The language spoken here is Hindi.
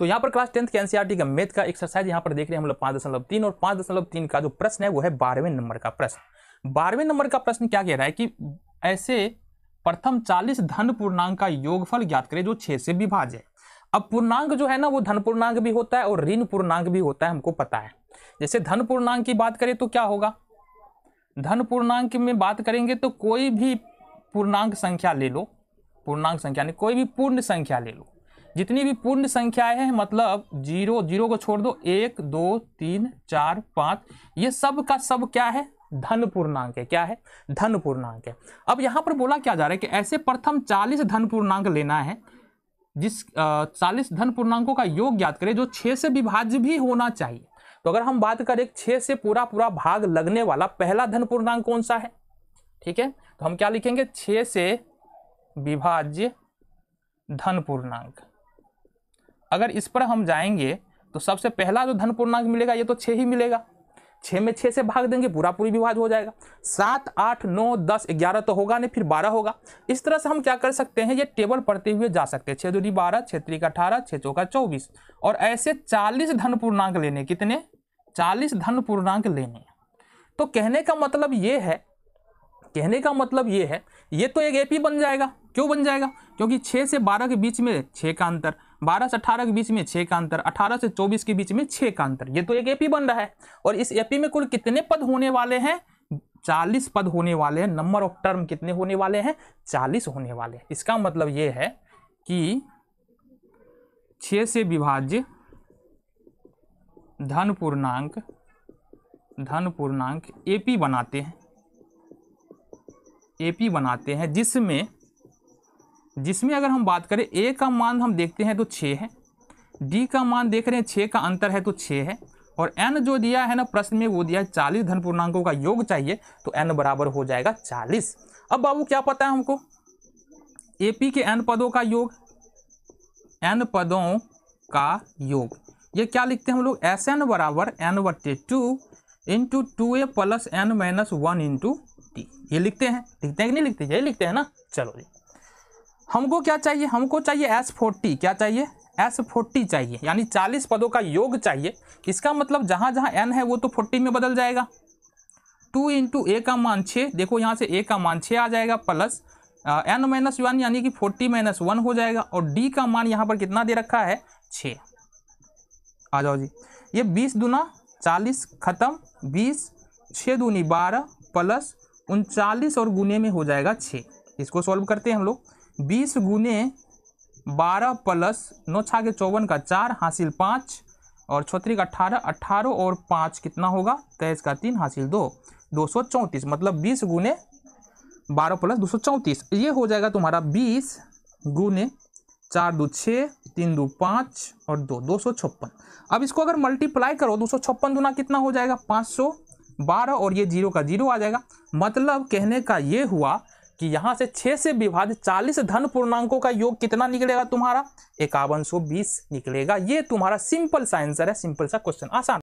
तो यहाँ पर क्लास टेंथ के एनसीआरटी e का मैथ का एक्सरसाइज यहाँ पर देख रहे हैं हम लोग पाँच दशमलव तीन और पाँच दशमलव तीन का जो प्रश्न है वो है बारहवें नंबर का प्रश्न बारहवें नंबर का प्रश्न क्या कह रहा है कि ऐसे प्रथम चालीस धन पूर्णांक का योगफल ज्ञात करें जो छः से विभाज है अब पूर्णांक जो है ना वो धन पूर्णांक भी होता है और ऋण पूर्णांक भी होता है हमको पता है जैसे धन पूर्णांक की बात करें तो क्या होगा धन पूर्णांक में बात करेंगे तो कोई भी पूर्णांक संख्या ले लो पूर्णांक संख्या नहीं कोई भी पूर्ण संख्या ले लो जितनी भी पूर्ण संख्याएं हैं मतलब जीरो जीरो को छोड़ दो एक दो तीन चार पाँच ये सब का सब क्या है धन पूर्णांक है क्या है धन पूर्णांक है अब यहाँ पर बोला क्या जा रहा है कि ऐसे प्रथम चालीस धन पूर्णांक लेना है जिस चालीस धन पूर्णांकों का योग ज्ञात करें जो छः से विभाज्य भी होना चाहिए तो अगर हम बात करें छः से पूरा पूरा भाग लगने वाला पहला धन पूर्णांक कौन सा है ठीक है तो हम क्या लिखेंगे छः से विभाज्य धन पूर्णांक अगर इस पर हम जाएंगे तो सबसे पहला जो धन पूर्णांक मिलेगा ये तो छः ही मिलेगा छः में छः से भाग देंगे पूरा पूरी विभाज हो जाएगा सात आठ नौ दस ग्यारह तो होगा नहीं फिर बारह होगा इस तरह से हम क्या कर सकते हैं ये टेबल पढ़ते हुए जा सकते हैं छः दूरी बारह छः त्रिक अठारह छः चौका चौबीस और ऐसे चालीस धन पूर्णांक लेने कितने चालीस धन पूर्णांक लेने तो कहने का मतलब ये है कहने का मतलब ये है ये तो एक एपी बन जाएगा क्यों बन जाएगा क्योंकि छः से बारह के बीच में छः का अंतर बारह से अठारह के बीच में छः का अंतर अठारह से चौबीस के बीच में छः का अंतर ये तो एक एपी बन रहा है और इस एपी में कुल कितने पद होने वाले हैं चालीस पद होने वाले हैं नंबर ऑफ टर्म कितने होने वाले हैं चालीस होने वाले हैं इसका मतलब ये है कि छः से विभाज्य धन पूर्णांक धन पूर्णांक एपी बनाते हैं एपी बनाते हैं जिसमें जिसमें अगर हम बात करें ए का मान हम देखते हैं तो छः है डी का मान देख रहे हैं छः का अंतर है तो छः है और एन जो दिया है ना प्रश्न में वो दिया है चालीस धन पूर्णांकों का योग चाहिए तो एन बराबर हो जाएगा चालीस अब बाबू क्या पता है हमको ए पी के एन पदों का योग एन पदों का योग ये क्या लिखते हैं हम लोग एस एन बराबर एन बट्टे two into two A plus N minus one into T ये लिखते हैं लिखते हैं कि नहीं लिखते यही लिखते हैं ना चलो जी हमको क्या चाहिए हमको चाहिए एस फोर्टी क्या चाहिए एस फोर्टी चाहिए यानी चालीस पदों का योग चाहिए इसका मतलब जहाँ जहाँ एन है वो तो फोर्टी में बदल जाएगा टू इंटू ए का मान छः देखो यहाँ से ए का मान छः आ जाएगा प्लस एन माइनस वन यानी कि फोर्टी माइनस वन हो जाएगा और डी का मान यहाँ पर कितना दे रखा है छ आ जाओ जी ये बीस दुना चालीस ख़त्म बीस छः दूनी बारह प्लस उनचालीस और गुने में हो जाएगा छः इसको सॉल्व करते हैं हम लोग बीस गुने बारह प्लस नौ छा के चौवन का चार हासिल पाँच और छत्री का अठारह अट्ठारह और पाँच कितना होगा तेईस का तीन हासिल दो दो सौ चौंतीस मतलब बीस गुने बारह प्लस दो सौ चौंतीस ये हो जाएगा तुम्हारा बीस गुने चार दो छः तीन दो पाँच और दो दो सौ छप्पन अब इसको अगर मल्टीप्लाई करो दो सौ छप्पन दुना कितना हो जाएगा पाँच सौ बारह और ये जीरो का जीरो आ जाएगा मतलब कहने का ये हुआ कि यहां से छह से विभाजित चालीस धन पूर्णांकों का योग कितना निकलेगा तुम्हारा एकावन सौ बीस निकलेगा ये तुम्हारा सिंपल सा आंसर है सिंपल सा क्वेश्चन आसान